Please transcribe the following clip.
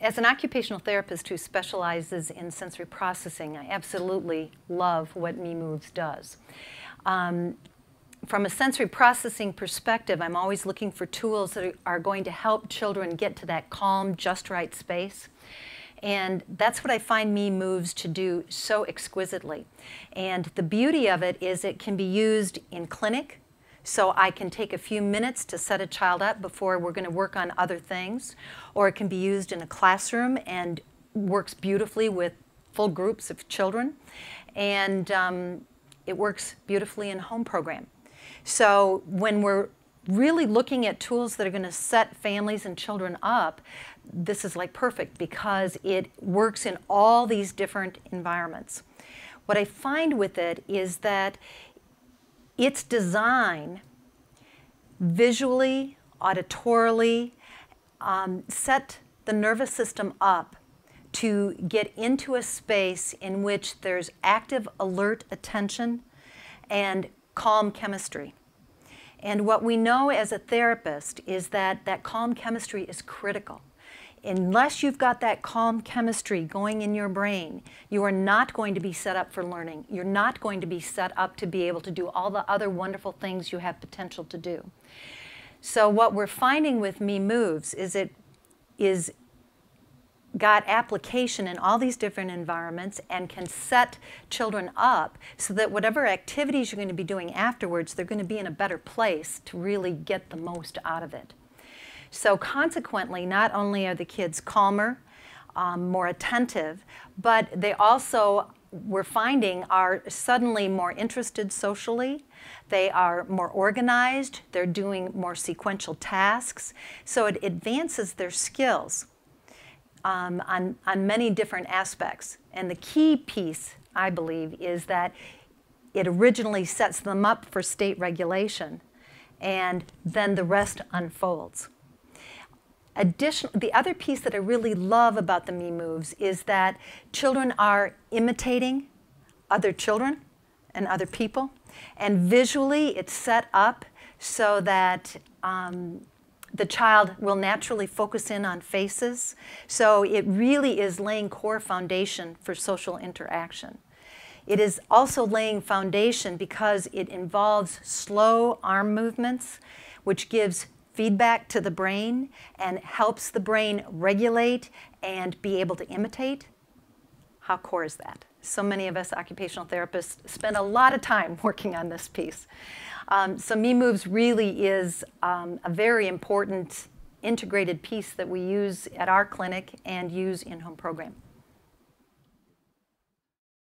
as an occupational therapist who specializes in sensory processing, I absolutely love what Me Moves does. Um, from a sensory processing perspective, I'm always looking for tools that are going to help children get to that calm, just right space. And that's what I find Me Moves to do so exquisitely. And the beauty of it is it can be used in clinic, so I can take a few minutes to set a child up before we're going to work on other things, or it can be used in a classroom and works beautifully with full groups of children. And um, it works beautifully in home program. So when we're really looking at tools that are going to set families and children up, this is like perfect because it works in all these different environments. What I find with it is that its design visually, auditorily, um, set the nervous system up to get into a space in which there's active alert attention and calm chemistry. And what we know as a therapist is that that calm chemistry is critical unless you've got that calm chemistry going in your brain, you are not going to be set up for learning. You're not going to be set up to be able to do all the other wonderful things you have potential to do. So what we're finding with Me Moves is it is got application in all these different environments and can set children up so that whatever activities you're going to be doing afterwards, they're going to be in a better place to really get the most out of it. So consequently, not only are the kids calmer, um, more attentive, but they also we're finding are suddenly more interested socially. They are more organized. They're doing more sequential tasks. So it advances their skills um, on, on many different aspects. And the key piece, I believe, is that it originally sets them up for state regulation, and then the rest unfolds additional, the other piece that I really love about the me moves is that children are imitating other children and other people. And visually, it's set up so that um, the child will naturally focus in on faces. So it really is laying core foundation for social interaction. It is also laying foundation because it involves slow arm movements, which gives feedback to the brain and helps the brain regulate and be able to imitate. How core is that? So many of us occupational therapists spend a lot of time working on this piece. Um, so Me Moves really is um, a very important integrated piece that we use at our clinic and use in home program.